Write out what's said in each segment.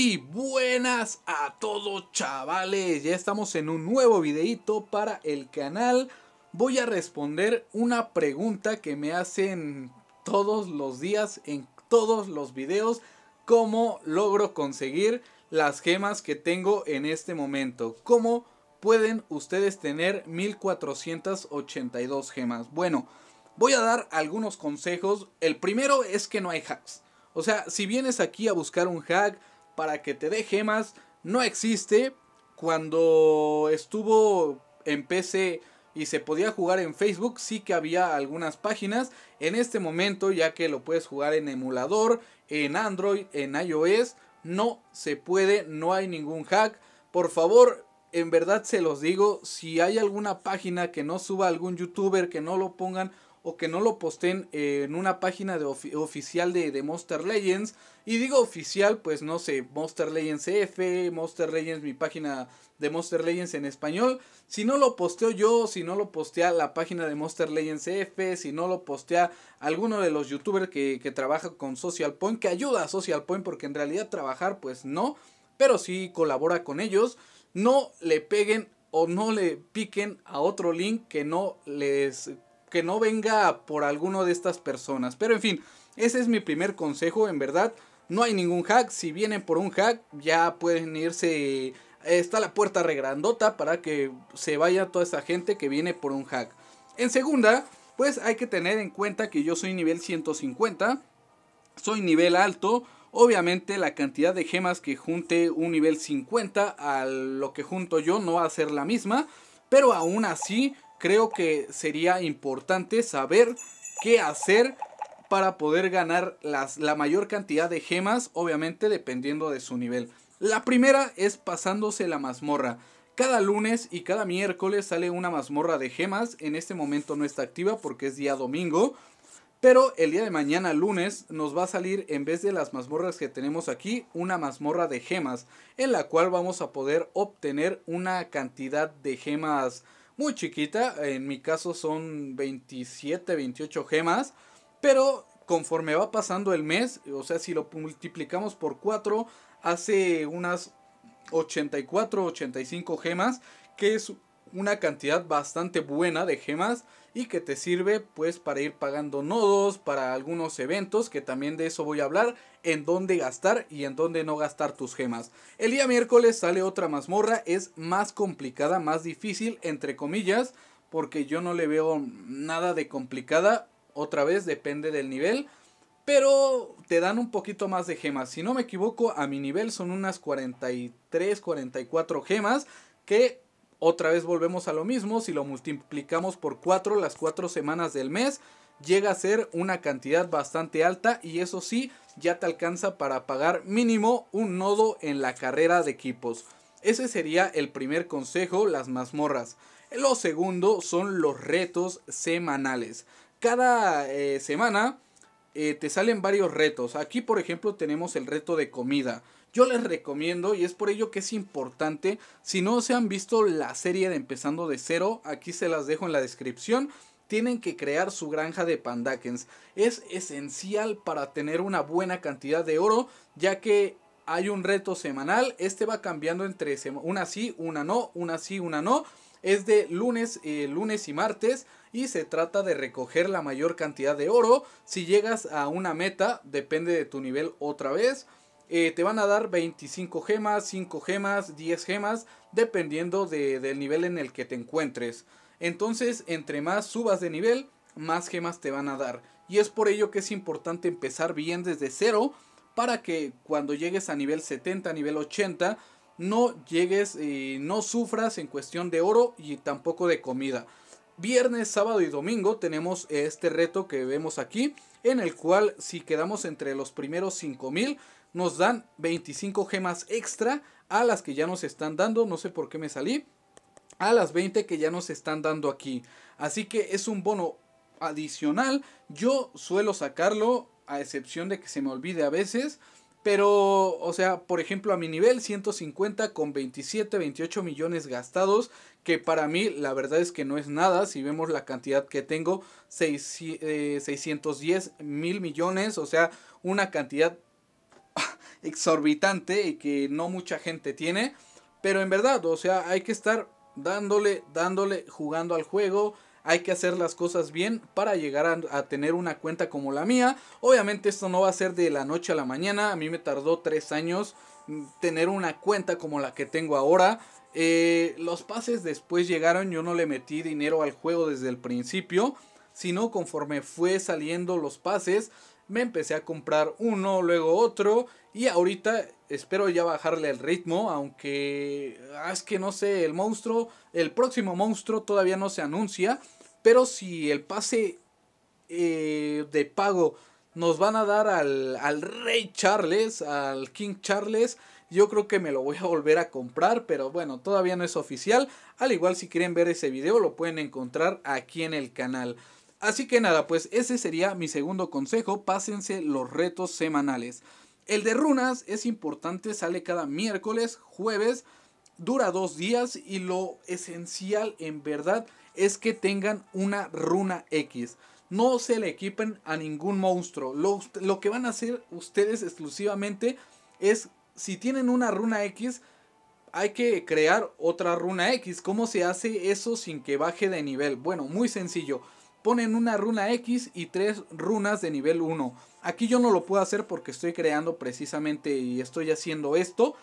Y buenas a todos chavales, ya estamos en un nuevo videito para el canal Voy a responder una pregunta que me hacen todos los días en todos los videos ¿Cómo logro conseguir las gemas que tengo en este momento? ¿Cómo pueden ustedes tener 1482 gemas? Bueno, voy a dar algunos consejos El primero es que no hay hacks o sea, si vienes aquí a buscar un hack, para que te dé gemas no existe. Cuando estuvo en PC y se podía jugar en Facebook, sí que había algunas páginas. En este momento, ya que lo puedes jugar en emulador, en Android, en iOS, no se puede, no hay ningún hack. Por favor, en verdad se los digo, si hay alguna página que no suba algún youtuber, que no lo pongan o que no lo posteen en una página de oficial de, Monster Legends. Y digo oficial, pues no sé, Monster Legends CF, Monster Legends, mi página de Monster Legends en español. Si no lo posteo yo, si no lo postea la página de Monster Legends CF. si no lo postea alguno de los youtubers que, trabaja con Social Point, que ayuda a Social Point, porque en realidad trabajar, pues no, pero sí colabora con ellos. No le peguen o no le piquen a otro link que no les que no venga por alguno de estas personas. Pero en fin, ese es mi primer consejo, en verdad. No hay ningún hack. Si vienen por un hack, ya pueden irse. Eh, está la puerta regrandota para que se vaya toda esa gente que viene por un hack. En segunda, pues hay que tener en cuenta que yo soy nivel 150. Soy nivel alto. Obviamente la cantidad de gemas que junte un nivel 50 a lo que junto yo no va a ser la misma. Pero aún así creo que sería importante saber qué hacer para poder ganar la mayor cantidad de gemas, obviamente dependiendo de su nivel. La primera es pasándose la mazmorra. Cada lunes y cada miércoles sale una mazmorra de gemas. En este momento no está activa porque es día domingo. Pero el día de mañana, lunes, nos va a salir en vez de las mazmorras que tenemos aquí, una mazmorra de gemas, en la cual vamos a poder obtener una cantidad de gemas muy chiquita. En mi caso son 27, 28 gemas. Pero conforme va pasando el mes, o sea, si lo multiplicamos por 4, hace unas 84, 85 gemas, que es una cantidad bastante buena de gemas y que te sirve pues para ir pagando nodos, para algunos eventos, que también de eso voy a hablar, en dónde gastar y en dónde no gastar tus gemas. El día miércoles sale otra mazmorra, es más complicada, más difícil, entre comillas, porque yo no le veo nada de complicada, otra vez depende del nivel. Pero te dan un poquito más de gemas. Si no me equivoco, a mi nivel son unas 43, 44 gemas que otra vez volvemos a lo mismo, si lo multiplicamos por 4 las 4 semanas del mes, llega a ser una cantidad bastante alta y eso sí, ya te alcanza para pagar mínimo un nodo en la carrera de equipos. Ese sería el primer consejo, las mazmorras. Lo segundo son los retos semanales. Cada eh, semana eh, te salen varios retos. Aquí, por ejemplo, tenemos el reto de comida. Yo les recomiendo y es por ello que es importante. Si no se han visto la serie de Empezando de cero, aquí se las dejo en la descripción. Tienen que crear su granja de pandakens. Es esencial para tener una buena cantidad de oro, ya que hay un reto semanal. Este va cambiando entre una sí, una no, una sí, una no es de lunes, eh, lunes y martes y se trata de recoger la mayor cantidad de oro. Si llegas a una meta, depende de tu nivel otra vez. Eh, te van a dar 25 gemas, 5 gemas, 10 gemas, dependiendo del nivel en el que te encuentres. Entonces, entre más subas de nivel, más gemas te van a dar. Y es por ello que es importante empezar bien desde cero para que cuando llegues a nivel 70, nivel 80, no llegues, y no sufras en cuestión de oro y tampoco de comida. Viernes, sábado y domingo tenemos este reto que vemos aquí, en el cual si quedamos entre los primeros 5000, nos dan 25 gemas extra a las que ya nos están dando, no sé por qué me salí, a las 20 que ya nos están dando aquí. Así que es un bono adicional, yo suelo sacarlo a excepción de que se me olvide a veces pero, o sea, por ejemplo, a mi nivel 150 con 27, 28 millones gastados, que para mí la verdad es que no es nada, si vemos la cantidad que tengo, 6, 610 eh, mil millones, o sea, una cantidad exorbitante y que no mucha gente tiene. Pero en verdad, o sea, hay que estar dándole, dándole, jugando al juego, hay que hacer las cosas bien para llegar a, tener una cuenta como la mía. Obviamente esto no va a ser de la noche a la mañana, a mí me tardó tres años mm, tener una cuenta como la que tengo ahora. Eh, los pases después llegaron, yo no le metí dinero al juego desde el principio, sino conforme fue saliendo los pases, me empecé a comprar uno, luego otro y ahorita espero ya bajarle el ritmo, aunque ah, es que no sé, el monstruo, el próximo monstruo todavía no se anuncia, pero si el pase eh, de pago nos van a dar al, al Rey Charles, al King Charles, yo creo que me lo voy a volver a comprar, pero bueno, todavía no es oficial. Al igual si quieren ver ese video lo pueden encontrar aquí en el canal. Así que nada, pues ese sería mi segundo consejo, pásense los retos semanales. El de runas es importante, sale cada miércoles, jueves, dura dos días y lo esencial en verdad es que tengan una runa X. No se le equipen a ningún monstruo. Lo, lo, que van a hacer ustedes exclusivamente es, si tienen una runa X, hay que crear otra runa X. ¿Cómo se hace eso sin que baje de nivel? Bueno, muy sencillo ponen una runa X y tres runas de nivel 1. Aquí yo no lo puedo hacer porque estoy creando precisamente y estoy haciendo esto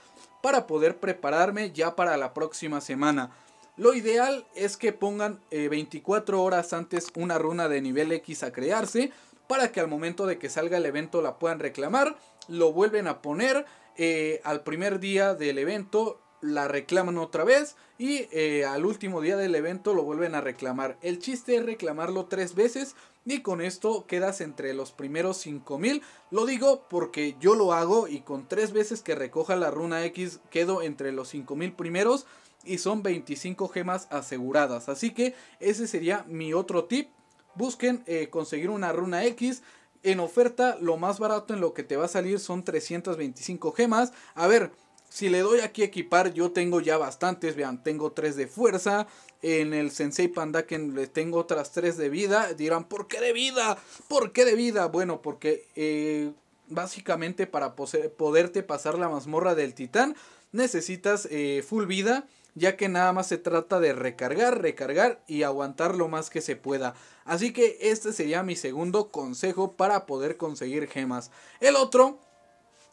para poder prepararme ya para la próxima semana. Lo ideal es que pongan 24 eh, horas antes una runa de nivel X a crearse para que al momento de que salga el evento la puedan reclamar, lo vuelven a poner eh, al primer día del evento la reclaman otra vez y eh, al último día del evento lo vuelven a reclamar. El chiste es reclamarlo tres veces y con esto quedas entre los primeros 5000. Lo digo porque yo lo hago y con tres veces que recoja la runa X quedo entre los 5000 primeros y son 25 gemas aseguradas. Así que ese sería mi otro tip. Busquen eh, conseguir una runa X. En oferta, lo más barato en lo que te va a salir son 325 gemas. A ver, si le doy aquí equipar, yo tengo ya bastantes. Vean, tengo 3 de fuerza. En el Sensei Pandaken le tengo otras 3 de vida. Dirán, ¿por qué de vida? ¿Por qué de vida? Bueno, porque eh, básicamente para poderte pasar la mazmorra del titán, necesitas eh, full vida. Ya que nada más se trata de recargar, recargar y aguantar lo más que se pueda. Así que este sería mi segundo consejo para poder conseguir gemas. El otro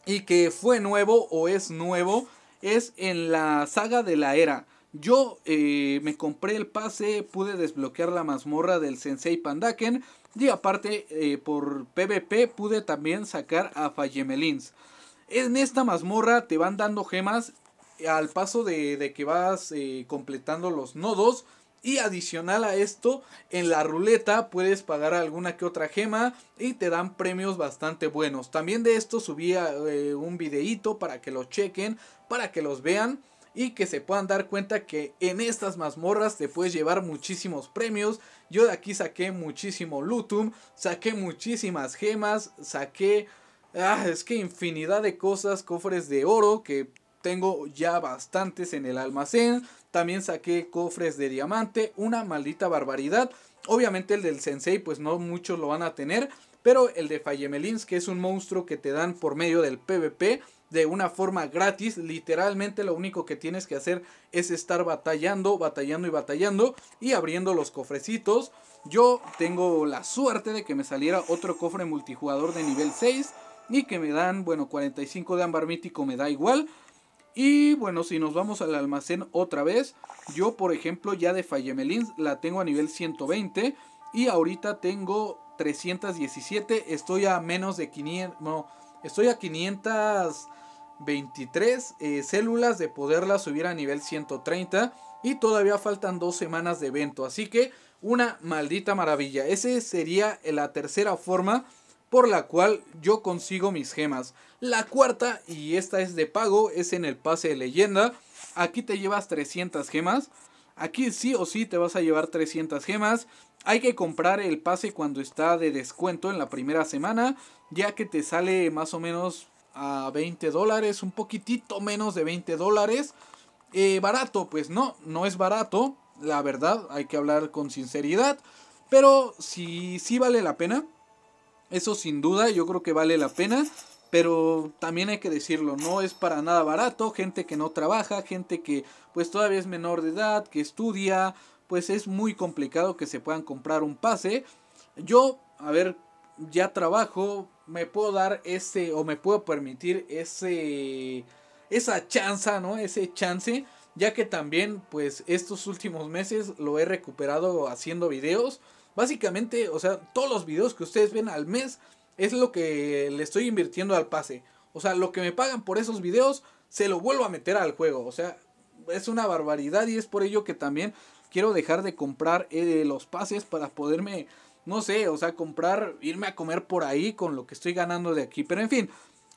y que fue nuevo o es nuevo es en la saga de la era. Yo eh, me compré el pase, pude desbloquear la mazmorra del Sensei Pandaken y aparte eh, por PvP pude también sacar a Fallemelins. En esta mazmorra te van dando gemas al paso de, que vas eh, completando los nodos y adicional a esto, en la ruleta puedes pagar alguna que otra gema y te dan premios bastante buenos. También de esto subí eh, un videito para que lo chequen, para que los vean y que se puedan dar cuenta que en estas mazmorras te puedes llevar muchísimos premios. Yo de aquí saqué muchísimo lutum, saqué muchísimas gemas, saqué... Ah, es que infinidad de cosas, cofres de oro que tengo ya bastantes en el almacén. También saqué cofres de diamante. Una maldita barbaridad. Obviamente el del Sensei pues no muchos lo van a tener. Pero el de Fallemelins... que es un monstruo que te dan por medio del PvP de una forma gratis. Literalmente lo único que tienes que hacer es estar batallando, batallando y batallando y abriendo los cofrecitos. Yo tengo la suerte de que me saliera otro cofre multijugador de nivel 6 y que me dan, bueno, 45 de ámbar mítico me da igual. Y bueno, si nos vamos al almacén otra vez, yo por ejemplo ya de Fallemelins la tengo a nivel 120 y ahorita tengo 317, estoy a menos de 500, no, estoy a 523 eh, células de poderla subir a nivel 130 y todavía faltan dos semanas de evento, así que una maldita maravilla. Esa sería la tercera forma por la cual yo consigo mis gemas. La cuarta, y esta es de pago, es en el pase de leyenda. Aquí te llevas 300 gemas. Aquí sí o sí te vas a llevar 300 gemas. Hay que comprar el pase cuando está de descuento en la primera semana, ya que te sale más o menos a 20 dólares, un poquitito menos de 20 dólares. Eh, barato, pues no, no es barato, la verdad, hay que hablar con sinceridad, pero si sí, sí vale la pena, eso sin duda, yo creo que vale la pena. Pero también hay que decirlo, no es para nada barato. Gente que no trabaja, gente que pues todavía es menor de edad, que estudia, pues es muy complicado que se puedan comprar un pase. Yo, a ver, ya trabajo, me puedo dar ese o me puedo permitir ese esa chanza, ¿no? Ese chance, ya que también pues estos últimos meses lo he recuperado haciendo videos. Básicamente, o sea, todos los videos que ustedes ven al mes es lo que le estoy invirtiendo al pase. O sea, lo que me pagan por esos videos se lo vuelvo a meter al juego. O sea, es una barbaridad y es por ello que también quiero dejar de comprar eh, los pases para poderme, no sé, o sea, comprar, irme a comer por ahí con lo que estoy ganando de aquí. Pero en fin,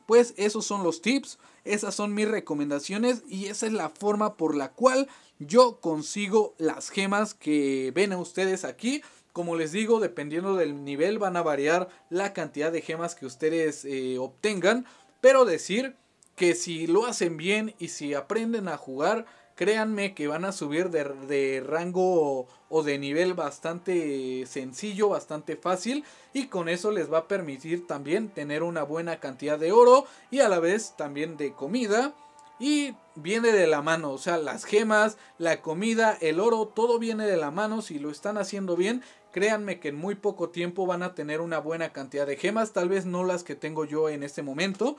pues esos son los tips, esas son mis recomendaciones y esa es la forma por la cual yo consigo las gemas que ven a ustedes aquí. Como les digo, dependiendo del nivel van a variar la cantidad de gemas que ustedes eh, obtengan. Pero decir que si lo hacen bien y si aprenden a jugar, créanme que van a subir de, rango o, de nivel bastante sencillo, bastante fácil y con eso les va a permitir también tener una buena cantidad de oro y a la vez también de comida y viene de la mano, o sea, las gemas, la comida, el oro, todo viene de la mano. Si lo están haciendo bien, créanme que en muy poco tiempo van a tener una buena cantidad de gemas. Tal vez no las que tengo yo en este momento,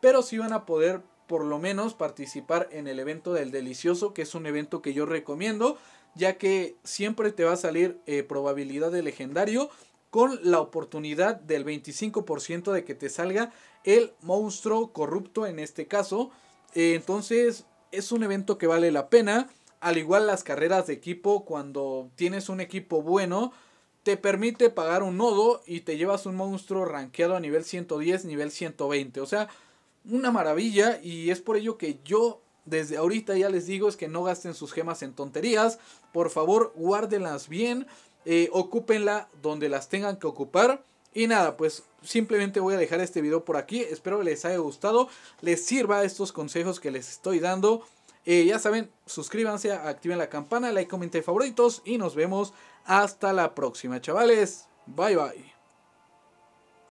pero sí van a poder por lo menos participar en el evento del delicioso, que es un evento que yo recomiendo, ya que siempre te va a salir eh, probabilidad de legendario con la oportunidad del 25% de que te salga el monstruo corrupto en este caso entonces es un evento que vale la pena. Al igual las carreras de equipo, cuando tienes un equipo bueno, te permite pagar un nodo y te llevas un monstruo rankeado a nivel 110, nivel 120. O sea, una maravilla y es por ello que yo desde ahorita ya les digo es que no gasten sus gemas en tonterías. Por favor, guárdenlas bien. Eh, ocúpenla donde las tengan que ocupar. Y nada, pues simplemente voy a dejar este video por aquí. Espero que les haya gustado, les sirva estos consejos que les estoy dando. Eh, ya saben, suscríbanse, activen la campana, like, comenten favoritos y nos vemos hasta la próxima, chavales. Bye bye.